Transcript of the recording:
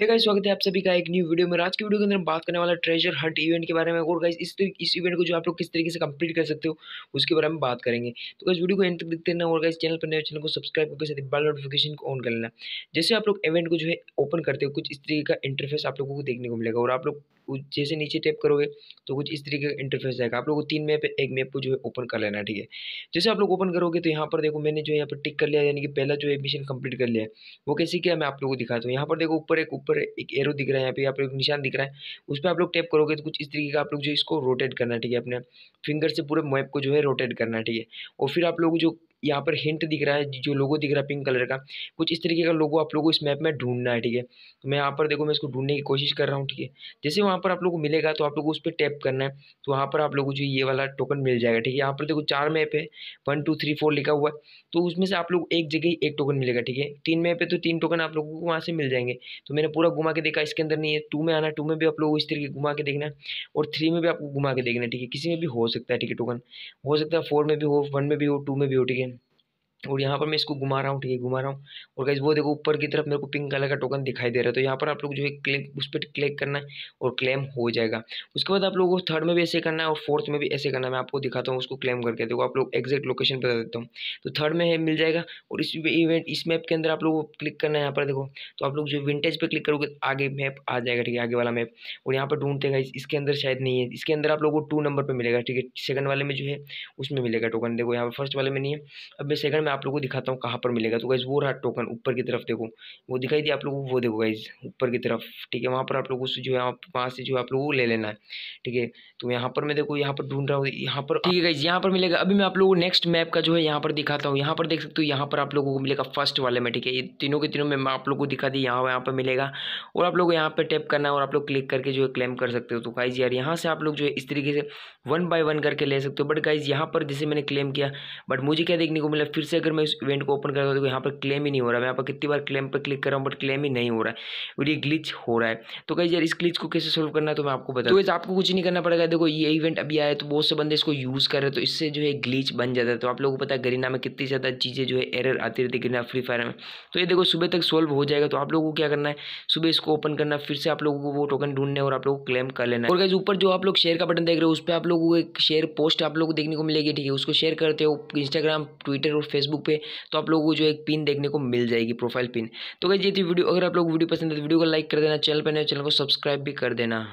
hey guys स्वागत है आप सभी का एक न्यू वीडियो में आज की वीडियो के अंदर हम बात करने वाला ट्रेजर हंट इवेंट के बारे में और गाइस इस तो, इस इवेंट को जो आप लोग किस तरीके से कंप्लीट कर सकते हो उसके बारे में बात करेंगे तो गाइस वीडियो को एंड तक देखते रहना और गाइस चैनल पर नए चैनल को सब्सक्राइब करके साथ बेल नोटिफिकेशन को ऑन कर लेना जैसे आप लोग इवेंट को जो है ओपन करते हो कुछ इस तरीके का इंटरफेस आप लोगों को देखने को मिलेगा और आप लोग जैसे नीचे टैप करोगे तो कुछ इस तरीके का इंटरफेस आएगा आप लोग को तीन मैप एक मैप को जो है ओपन कर लेना ठीक है जैसे आप लोग ओपन करोगे तो यहाँ पर देखो मैंने जो यहाँ पर टिक कर लिया यानी कि पहला जो है मिशन कंप्लीट कर लिया वो कैसे किया मैं आप लोगों को दिखाता हूँ यहाँ पर देखो ऊपर एक ऊपर एक एरो दिख रहा है यहाँ पर यहाँ पर एक निशान दिख रहा है उस पर आप लोग टैप करोगे तो कुछ इस तरीके का आप लोग जो इसको रोटेट करना ठीक है अपने फिंगर से पूरे मैप को जो है रोटेट करना ठीक है और फिर आप लोग जो यहाँ पर हिंट दिख रहा है जो लोगो दिख रहा है पिंक कलर का कुछ इस तरीके का लोगो आप लोगों को इस मैप में ढूंढना है ठीक है तो मैं यहाँ पर देखो मैं इसको ढूंढने की कोशिश कर रहा हूँ ठीक है जैसे वहाँ पर आप लोग को मिलेगा तो आप लोगों को उस पर टैप करना है तो वहाँ पर आप लोगों को जो ये वाला टोकन मिल जाएगा ठीक है यहाँ पर देखो चार मैप है वन टू थ्री फोर लिखा हुआ है तो उसमें से आप लोग एक जगह ही एक टोकन मिलेगा ठीक है तीन मैप है तो तीन टोकन आप लोगों को वहाँ से मिल जाएंगे तो मैंने पूरा घुमा के देखा इसके अंदर नहीं है टू में आना टू में भी आप लोगों को इस तरीके घुमा के देखना है और थ्री में भी आपको घुमा के देखना है ठीक है किसी में भी हो सकता है ठीक है टोकन हो सकता है फोर में भी हो वन में भी हो टू में भी हो ठीक है और यहाँ पर मैं इसको घुमा रहा हूँ ठीक है घुमा रहा हूँ और गाइज वो देखो ऊपर की तरफ मेरे को पिंक कलर का टोकन दिखाई दे रहा है तो यहाँ पर आप लोग जो है क्लिक उस पर क्लिक करना है और क्लेम हो जाएगा उसके बाद आप लोगों को थर्ड में भी ऐसे करना है और फोर्थ में भी ऐसे करना है मैं आपको दिखाता हूँ उसको क्लेम करके देखो आप लोग एग्जैक्ट लोकेशन बता देता हूँ तो थर्ड में है मिल जाएगा और इस इवेंट इस मैप के अंदर आप लोग को क्लिक करना है यहाँ पर देखो तो आप लोग जो विंटेज पर क्लिक करोगे आगे मैप आ जाएगा ठीक है आगे वाला मैप और यहाँ पर ढूंढते हैं इसके अंदर शायद नहीं है इसके अंदर आप लोग को टू नंबर पर मिलेगा ठीक है सेकंड वाले में जो है उसमें मिलेगा टोकन देखो यहाँ पर फर्स्ट वाले में नहीं है अब मैं सेकंड मैं आप लोगों को दिखाता हूँ कहाँ पर मिलेगा तो गाइज़ वो रहा टोकन ऊपर की तरफ देखो वो दिखाई दी आप लोगों को वो देखो गाइज़ ऊपर की तरफ ठीक है वहाँ पर आप लोगों से जो है आप वहाँ से जो है आप लोगों को ले लेना है ठीक है तो यहाँ पर मैं देखो यहाँ पर ढूंढ रहा हूँ यहाँ पर ठीक है गाइज़ यहाँ पर मिलेगा अभी मैं आप लोगों को नेक्स्ट मैप का जो है यहाँ पर दिखाता हूँ यहाँ पर देख सकते हो यहाँ पर आप लोगों को मिलेगा फर्स्ट वाले में ठीक है ये तीनों के तीनों में आप लोगों को दिखा दी यहाँ यहाँ पर मिलेगा और आप लोग यहाँ पर टैप करना है और आप लोग क्लिक करके जो है क्लेम कर सकते हो तो गाइज़ यार यहाँ से आप लोग जो है इस तरीके से वन बाय वन करके ले सकते हो बट गाइज़ यहाँ पर जैसे मैंने क्लेम किया बट मुझे क्या देखने को मिला फिर से अगर मैं इस इवेंट को ओपन करता हूँ तो यहाँ पर क्लेम ही नहीं हो रहा मैं यहाँ पर कितनी बार क्लेम पर क्लिक कर रहा हूँ बट क्लेम ही नहीं हो रहा है और ये ग्लिच हो रहा है तो कहीं यार इस ग्लिच को कैसे सोल्व करना है तो मैं आपको बता तो आपको कुछ नहीं करना पड़ेगा देखो ये इवेंट अभी आया तो बहुत से बंदे इसको यूज़ कर रहे तो इससे जो है ग्लिच बन जाता है तो आप लोगों को पता है गरीना में कितनी ज़्यादा चीज़ें जो है एरर आती रहती गरीना फ्री फायर में तो ये देखो सुबह तक सोल्व हो जाएगा तो आप लोगों को क्या करना है सुबह इसको ओपन करना फिर से आप लोगों को वो टोकन ढूंढने और आप लोग क्लेम कर लेना और कैसे ऊपर जो आप लोग शेयर का बटन देख रहे हो उस पर आप लोगों को एक शेयर पोस्ट आप लोग को देखने को मिलेगी ठीक है उसको शेयर करते हो इंस्टाग्राम ट्विटर और फेसबुक फेसबुक पे तो आप लोगों को जो एक पिन देखने को मिल जाएगी प्रोफाइल पिन तो कहीं ये थी वीडियो अगर आप लोग वीडियो पसंद है तो वीडियो को लाइक कर देना चैनल पर नए चैनल को सब्सक्राइब भी कर देना